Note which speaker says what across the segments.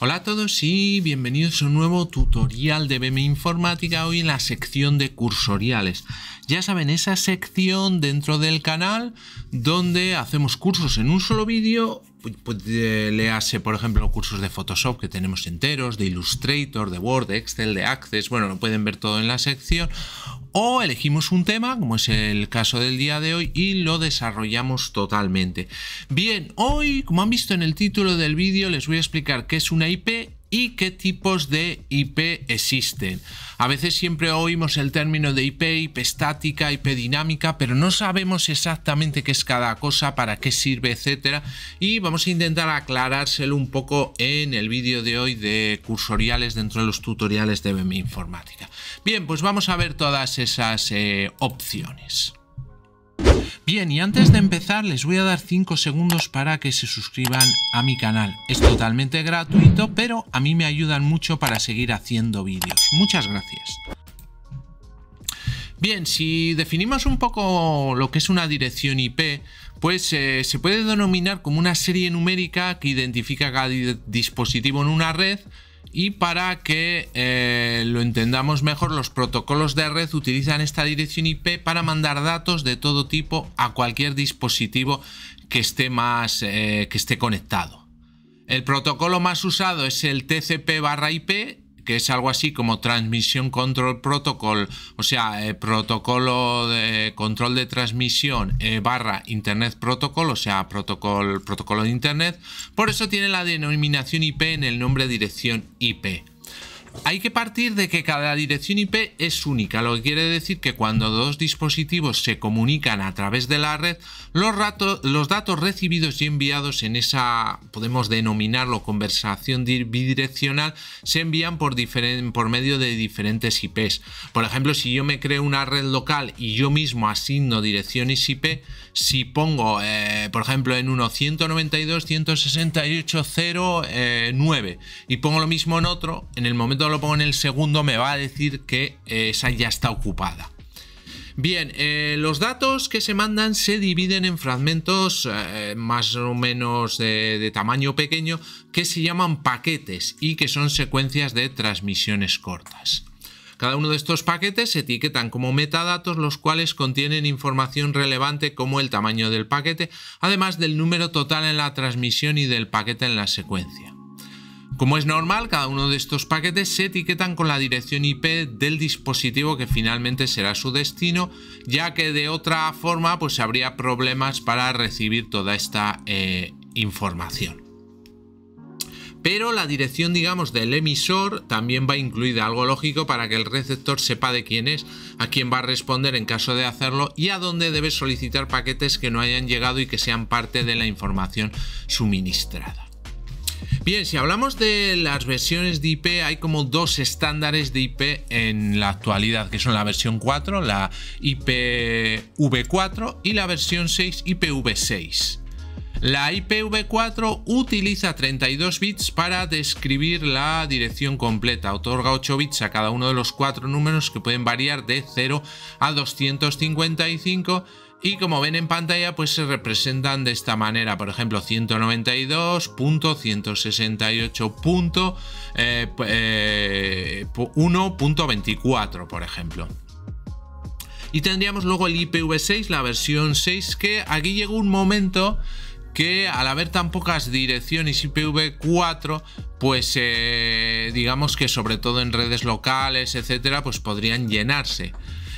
Speaker 1: Hola a todos y bienvenidos a un nuevo tutorial de BM Informática hoy en la sección de cursoriales. Ya saben, esa sección dentro del canal donde hacemos cursos en un solo vídeo Puede eh, le por ejemplo, cursos de Photoshop que tenemos enteros, de Illustrator, de Word, de Excel, de Access, bueno, lo pueden ver todo en la sección. O elegimos un tema, como es el caso del día de hoy, y lo desarrollamos totalmente. Bien, hoy, como han visto en el título del vídeo, les voy a explicar qué es una IP y qué tipos de IP existen. A veces siempre oímos el término de IP, IP estática, IP dinámica, pero no sabemos exactamente qué es cada cosa, para qué sirve, etcétera. Y vamos a intentar aclarárselo un poco en el vídeo de hoy de cursoriales dentro de los tutoriales de BM Informática. Bien, pues vamos a ver todas esas eh, opciones. Bien, y antes de empezar les voy a dar 5 segundos para que se suscriban a mi canal. Es totalmente gratuito, pero a mí me ayudan mucho para seguir haciendo vídeos. Muchas gracias. Bien, si definimos un poco lo que es una dirección IP, pues eh, se puede denominar como una serie numérica que identifica cada dispositivo en una red y para que eh, lo entendamos mejor, los protocolos de red utilizan esta dirección IP para mandar datos de todo tipo a cualquier dispositivo que esté más eh, que esté conectado. El protocolo más usado es el TCP/IP barra que es algo así como Transmission Control Protocol, o sea, eh, protocolo de control de transmisión eh, barra Internet Protocol, o sea, protocol, protocolo de Internet. Por eso tiene la denominación IP en el nombre de dirección IP. Hay que partir de que cada dirección IP es única, lo que quiere decir que cuando dos dispositivos se comunican a través de la red, los, datos recibidos y enviados en esa, podemos denominarlo conversación bidireccional, se envían por, por medio de diferentes IPs. Por ejemplo, si yo me creo una red local y yo mismo asigno direcciones IP, si pongo, eh, por ejemplo, en uno 192, 168, eh, y pongo lo mismo en otro, en el momento que lo pongo en el segundo me va a decir que eh, esa ya está ocupada. Bien, los datos que se mandan se dividen en fragmentos más o menos de, tamaño pequeño que se llaman paquetes y que son secuencias de transmisiones cortas. Cada uno de estos paquetes se etiquetan como metadatos los cuales contienen información relevante como el tamaño del paquete, además del número total en la transmisión y del paquete en la secuencia. Como es normal, cada uno de estos paquetes se etiquetan con la dirección IP del dispositivo que finalmente será su destino, ya que de otra forma pues habría problemas para recibir toda esta eh, información pero la dirección, digamos, del emisor también va incluida, algo lógico para que el receptor sepa de quién es, a quién va a responder en caso de hacerlo y a dónde debe solicitar paquetes que no hayan llegado y que sean parte de la información suministrada. Bien, si hablamos de las versiones de IP, hay como dos estándares de IP en la actualidad, que son la versión 4, la IPv4 y la versión 6, IPv6. La IPv4 utiliza 32 bits para describir la dirección completa, otorga 8 bits a cada uno de los cuatro números que pueden variar de 0 a 255 y como ven en pantalla pues se representan de esta manera, por ejemplo 192.168.1.24 eh, eh, por ejemplo. Y tendríamos luego el IPv6, la versión 6, que aquí llegó un momento que al haber tan pocas direcciones IPv4, pues eh, digamos que sobre todo en redes locales, etcétera, pues podrían llenarse.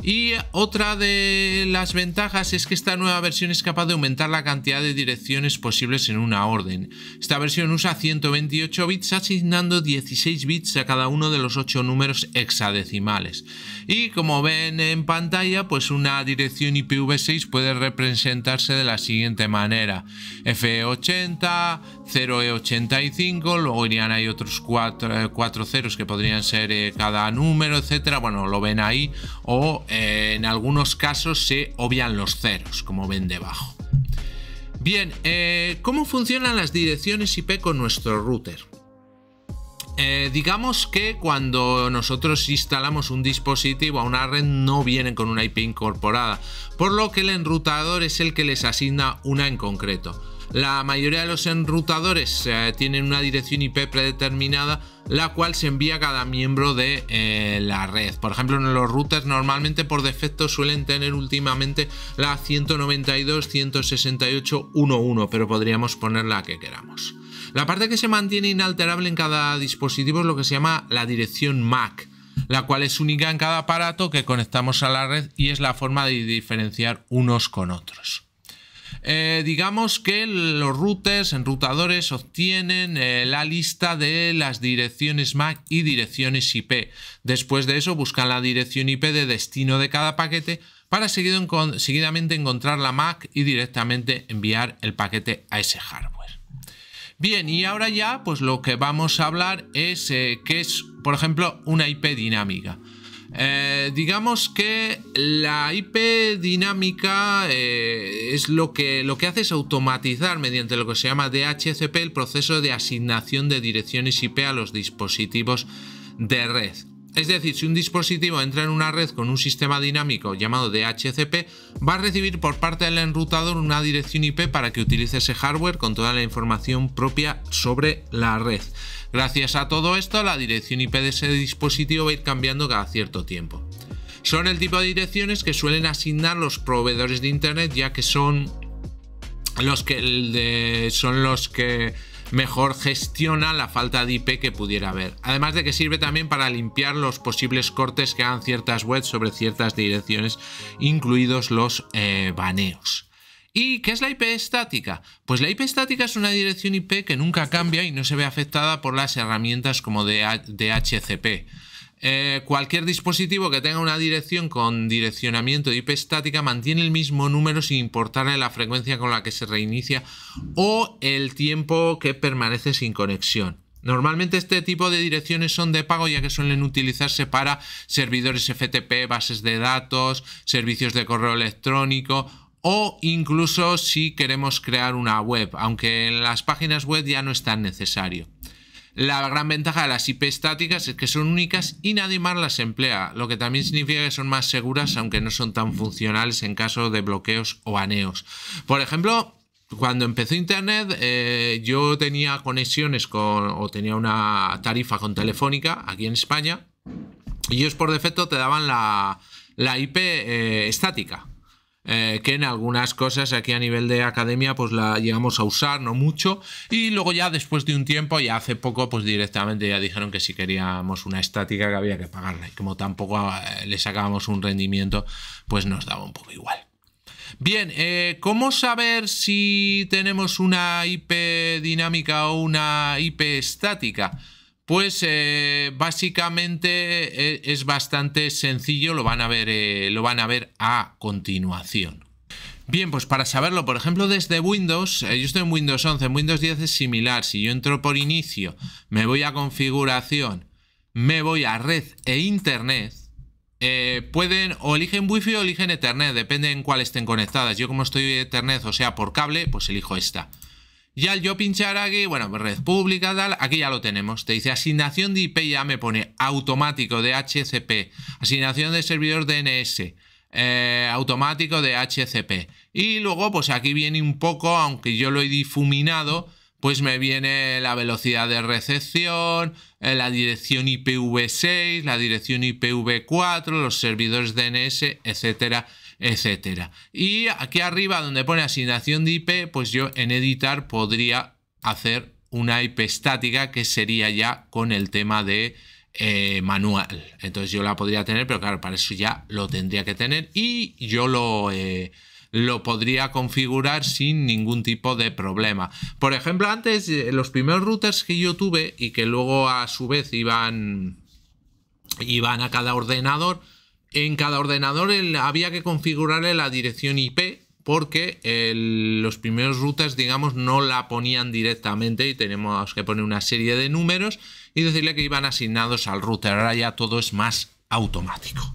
Speaker 1: Y otra de las ventajas es que esta nueva versión es capaz de aumentar la cantidad de direcciones posibles en una orden. Esta versión usa 128 bits asignando 16 bits a cada uno de los 8 números hexadecimales. Y como ven en pantalla, pues una dirección IPv6 puede representarse de la siguiente manera. F80, 0E85, e luego irían ahí otros 4, eh, ceros que podrían ser eh, cada número, etcétera. Bueno, lo ven ahí. O eh, en algunos casos se obvian los ceros, como ven debajo. Bien, eh, ¿cómo funcionan las direcciones IP con nuestro router? Eh, digamos que cuando nosotros instalamos un dispositivo a una red no vienen con una IP incorporada, por lo que el enrutador es el que les asigna una en concreto. La mayoría de los enrutadores eh, tienen una dirección IP predeterminada, la cual se envía a cada miembro de eh, la red. Por ejemplo, en los routers normalmente por defecto suelen tener últimamente la 192.168.1.1, pero podríamos poner la que queramos. La parte que se mantiene inalterable en cada dispositivo es lo que se llama la dirección MAC la cual es única en cada aparato que conectamos a la red y es la forma de diferenciar unos con otros. Eh, digamos que los routers, enrutadores, obtienen eh, la lista de las direcciones MAC y direcciones IP. Después de eso, buscan la dirección IP de destino de cada paquete para seguido, seguidamente encontrar la MAC y directamente enviar el paquete a ese hardware. Bien, y ahora ya, pues lo que vamos a hablar es que eh, qué es, por ejemplo, una IP dinámica. Eh, digamos que la IP dinámica eh, es lo que, lo que hace es automatizar mediante lo que se llama DHCP el proceso de asignación de direcciones IP a los dispositivos de red. Es decir, si un dispositivo entra en una red con un sistema dinámico llamado DHCP, va a recibir por parte del enrutador una dirección IP para que utilice ese hardware con toda la información propia sobre la red. Gracias a todo esto, la dirección IP de ese dispositivo va a ir cambiando cada cierto tiempo. Son el tipo de direcciones que suelen asignar los proveedores de Internet, ya que son los que, son los que mejor gestiona la falta de IP que pudiera haber. Además de que sirve también para limpiar los posibles cortes que hagan ciertas webs sobre ciertas direcciones, incluidos los eh, baneos. ¿Y qué es la IP estática? Pues la IP estática es una dirección IP que nunca cambia y no se ve afectada por las herramientas como DHCP. Eh, cualquier dispositivo que tenga una dirección con direccionamiento de IP estática mantiene el mismo número sin importarle la frecuencia con la que se reinicia o el tiempo que permanece sin conexión. Normalmente este tipo de direcciones son de pago ya que suelen utilizarse para servidores FTP, bases de datos, servicios de correo electrónico o incluso si queremos crear una web, aunque en las páginas web ya no es tan necesario. La gran ventaja de las IP estáticas es que son únicas y nadie más las emplea, lo que también significa que son más seguras aunque no son tan funcionales en caso de bloqueos o aneos. Por ejemplo, cuando empezó Internet, eh, yo tenía conexiones con, o tenía una tarifa con Telefónica aquí en España, y ellos por defecto te daban la, IP eh, estática. Eh, que en algunas cosas aquí a nivel de academia pues la llegamos a usar, no mucho, y luego ya después de un tiempo, ya hace poco, pues directamente ya dijeron que si queríamos una estática que había que pagarla, y como tampoco eh, le sacábamos un rendimiento, pues nos daba un poco igual. Bien, eh, ¿cómo saber si tenemos una IP dinámica o una IP estática? Pues eh, básicamente e, es, bastante sencillo, lo van, a ver, eh, lo van a ver a continuación. Bien, pues para saberlo, por ejemplo, desde Windows, eh, yo estoy en Windows 11, en Windows 10 es similar, si yo entro por inicio, me voy a configuración, me voy a red e internet, pueden o eligen wifi o eligen Ethernet, depende en cuál estén conectadas. Yo como estoy Ethernet, o sea, por cable, pues elijo esta. Ya yo pinchar aquí, bueno, red pública, tal, aquí ya lo tenemos. Te dice asignación de IP, ya me pone automático de HCP, asignación de servidor DNS, eh, automático de HCP. Y luego, pues aquí viene un poco, aunque yo lo he difuminado, pues me viene la velocidad de recepción, eh, la dirección IPv6, la dirección IPv4, los servidores DNS, etcétera, etcétera. Y aquí arriba donde pone asignación de IP, pues yo en editar podría hacer una IP estática que sería ya con el tema de eh, manual. Entonces yo la podría tener, pero claro, para eso ya lo tendría que tener y yo lo... Eh, lo podría configurar sin ningún tipo de problema. Por ejemplo, antes eh, los primeros routers que yo tuve y que luego a su vez iban, iban a cada ordenador, en cada ordenador había que configurarle la dirección IP porque los primeros routers digamos, no la ponían directamente y tenemos que poner una serie de números y decirle que iban asignados al router. Ahora ya todo es más automático.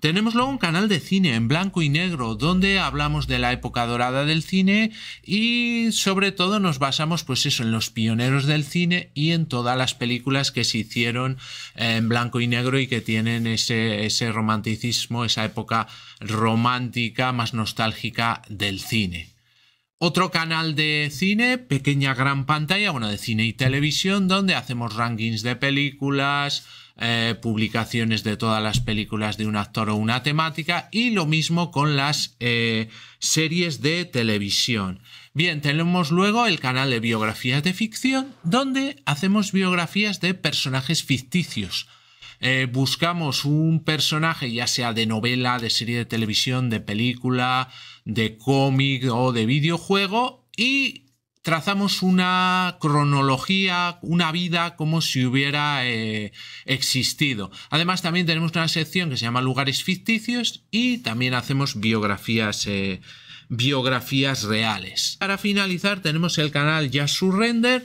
Speaker 1: Tenemos luego un canal de cine en blanco y negro donde hablamos de la época dorada del cine y sobre todo nos basamos pues eso en los pioneros del cine y en todas las películas que se hicieron en blanco y negro y que tienen ese, ese romanticismo, esa época romántica más nostálgica del cine. Otro canal de cine, pequeña gran pantalla, bueno, de cine y televisión, donde hacemos rankings de películas, eh, publicaciones de todas las películas de un actor o una temática, y lo mismo con las eh, series de televisión. Bien, tenemos luego el canal de biografías de ficción, donde hacemos biografías de personajes ficticios, eh, buscamos un personaje, ya sea de novela, de serie de televisión, de película, de cómic o de videojuego, y trazamos una cronología, una vida como si hubiera eh, existido. Además, también tenemos una sección que se llama Lugares Ficticios y también hacemos biografías. Eh, biografías reales. Para finalizar tenemos el canal Yasu Render